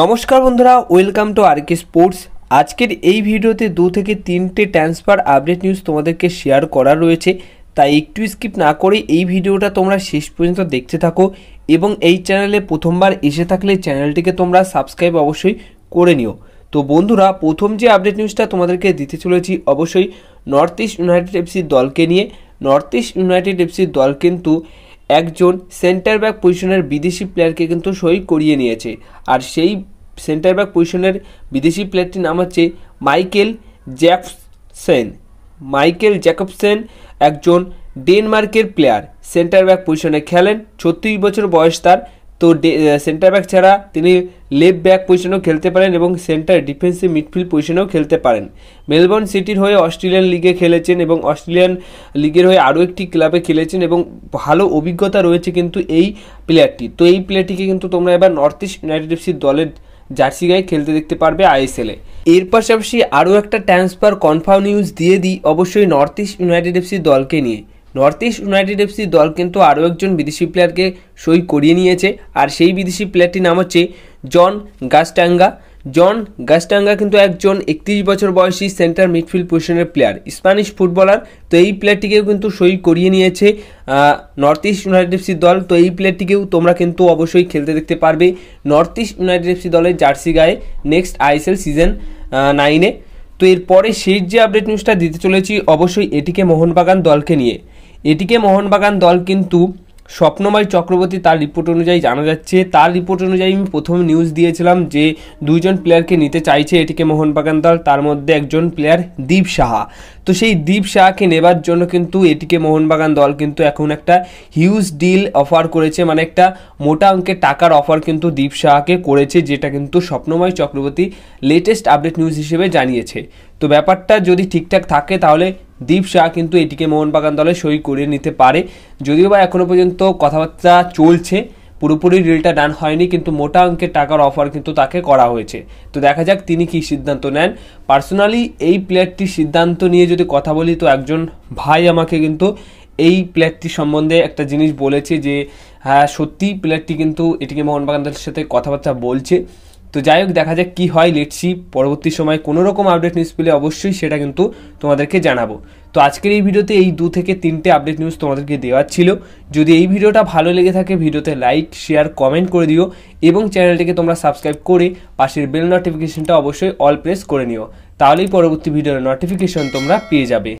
নমস্কার বন্ধুরা welcome to R K sports আজকের এই ভিডিওতে দু থেকে তিনটে ট্রান্সফার আপডেট নিউজ তোমাদেরকে শেয়ার করা রয়েছে তাই একটু স্কিপ না করে এই ভিডিওটা তোমরা শেষ পর্যন্ত দেখতে থাকো এবং এই চ্যানেলে প্রথমবার এসে থাকলে চ্যানেলটিকে তোমরা সাবস্ক্রাইব অবশ্যই করে নিও তো বন্ধুরা প্রথম যে আপডেট নিউজটা তোমাদেরকে দিতে চলেছি অবশ্যই নর্থ ইস্ট ইউনাইটেড এফসির দলকে নিয়ে নর্থ ইস্ট ইউনাইটেড এফসির দল কিন্তু একজন সেন্টার ব্যাক পজিশনের বিদেশি প্লেয়ারকে কিন্তু সই করিয়ে নিয়েছে আর সেই সেন্টার ব্যাক পজিশনের বিদেশি প্লেয়ারটির নাম হচ্ছে মাইকেল জ্যাকসেন মাইকেল জ্যাকবসেন একজন ডেনমার্কের প্লেয়ার সেন্টার ব্যাক পজিশনে খেলেন ছত্রিশ বছর বয়স তার তো সেন্টার ব্যাক ছাড়া তিনি লেফট ব্যাক পজিশনেও খেলতে পারেন এবং সেন্টার ডিফেন্সিভ মিডফিল্ড পজিশনেও খেলতে পারেন মেলবোর্ন সিটির হয়ে অস্ট্রেলিয়ান লিগে খেলেছেন এবং অস্ট্রেলিয়ান লিগের হয়ে আরও একটি ক্লাবে খেলেছেন এবং ভালো অভিজ্ঞতা রয়েছে কিন্তু এই প্লেয়ারটি তো এই প্লেয়ারটিকে কিন্তু তোমরা এবার নর্থ ইস্ট ইউনাইটেড এফসির দলের জার্সি গায়ে খেলতে দেখতে পারবে আইএসএলে এর পাশাপাশি আরও একটা ট্রান্সফার কনফার্ম নিউজ দিয়ে দিই অবশ্যই নর্থ ইস্ট ইউনাইটেড এফসির দলকে নিয়ে নর্থ ইস্ট ইউনাইটেড এফসি দল কিন্তু আরও একজন বিদেশি প্লেয়ারকে সই করিয়ে নিয়েছে আর সেই বিদেশি প্লেয়ারটির নাম হচ্ছে জন গাস্টাঙ্গা জন গাস্টাঙ্গা কিন্তু একজন একত্রিশ বছর বয়সী সেন্টার মিডফিল্ড পজিশনের প্লেয়ার স্প্যানিশ ফুটবলার তো এই প্লেয়ারটিকেও কিন্তু সই করিয়ে নিয়েছে নর্থ ইস্ট ইউনাইটেড এফসি দল তো এই প্লেয়ারটিকেও তোমরা কিন্তু অবশ্যই খেলতে দেখতে পারবে নর্থ ইস্ট ইউনাইটেড এফসি দলের জার্সি গায়ে নেক্সট আইএসএল সিজন নাইনে তো এরপরে শেষ যে আপডেট নিউজটা দিতে চলেছি অবশ্যই এটিকে মোহনবাগান দলকে নিয়ে এটিকে মোহনবাগান দল কিন্তু স্বপ্নময় চক্রবর্তী তার রিপোর্ট অনুযায়ী জানা যাচ্ছে তার রিপোর্ট অনুযায়ী আমি প্রথম নিউজ দিয়েছিলাম যে দুইজন প্লেয়ারকে নিতে চাইছে এটিকে মোহনবাগান দল তার মধ্যে একজন প্লেয়ার দীপ সাহা তো সেই দীপ সাহাকে নেবার জন্য কিন্তু এটিকে মোহনবাগান দল কিন্তু এখন একটা হিউজ ডিল অফার করেছে মানে একটা মোটা অঙ্কের টাকার অফার কিন্তু দীপ সাহাকে করেছে যেটা কিন্তু Swapnamoy Chakraborty latest update news হিসেবে জানিয়েছে তো ব্যাপারটা যদি ঠিকঠাক থাকে তাহলে দীপ শাহ কিন্তু এটিকে মোহনবাগান দলে সই করিয়ে নিতে পারে যদিও বা এখনও পর্যন্ত কথাবার্তা চলছে পুরোপুরি রিলটা ডান হয়নি কিন্তু মোটা অঙ্কের টাকার অফার কিন্তু তাকে করা হয়েছে তো দেখা যাক তিনি কি সিদ্ধান্ত নেন পার্সোনালি এই প্লেয়ারটির সিদ্ধান্ত নিয়ে যদি কথা বলি তো একজন ভাই আমাকে কিন্তু এই প্লেয়ারটি সম্বন্ধে একটা জিনিস বলেছে যে হ্যাঁ সত্যি প্লেয়ারটি কিন্তু এটিকে মোহনবাগান দলের সাথে কথাবার্তা বলছে তো যাই হোক দেখা যাক কী হয় লেটসি পরবর্তী সময় কোনো রকম আপডেট নিউজ পেলে অবশ্যই সেটা কিন্তু তোমাদেরকে জানাবো তো আজকের এই ভিডিওতে এই দু থেকে তিনটে আপডেট নিউজ তোমাদেরকে দেওয়ার ছিল যদি এই ভিডিওটা ভালো লেগে থাকে ভিডিওতে লাইক শেয়ার কমেন্ট করে দিও এবং চ্যানেলটিকে তোমরা সাবস্ক্রাইব করে পাশের বেল নোটিফিকেশনটা অবশ্যই অল প্রেস করে নিও তাহলেই পরবর্তী ভিডিওর নোটিফিকেশন তোমরা পেয়ে যাবে